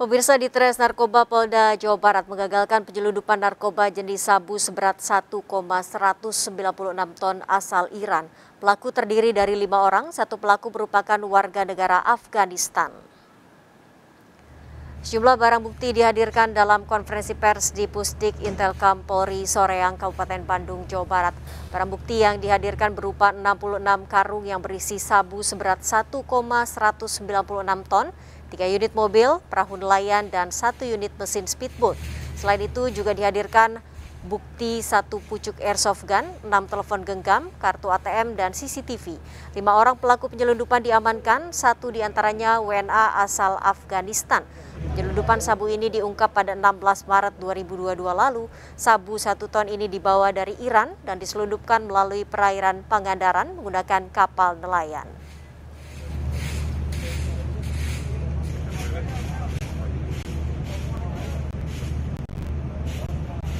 Pemirsa di Tres Narkoba Polda Jawa Barat menggagalkan penyeludupan narkoba jenis sabu seberat 1,196 ton asal Iran. Pelaku terdiri dari lima orang, satu pelaku merupakan warga negara Afghanistan. Sejumlah barang bukti dihadirkan dalam konferensi pers di Pusdik Intelkam Polri Soreang Kabupaten Bandung, Jawa Barat. Barang bukti yang dihadirkan berupa 66 karung yang berisi sabu seberat 1,196 ton tiga unit mobil, perahu nelayan, dan satu unit mesin speedboat. Selain itu juga dihadirkan bukti satu pucuk airsoft gun, enam telepon genggam, kartu ATM, dan CCTV. Lima orang pelaku penyelundupan diamankan, satu diantaranya WNA asal Afghanistan. Penyelundupan sabu ini diungkap pada 16 Maret 2022 lalu. Sabu satu ton ini dibawa dari Iran dan diselundupkan melalui perairan Pangandaran menggunakan kapal nelayan.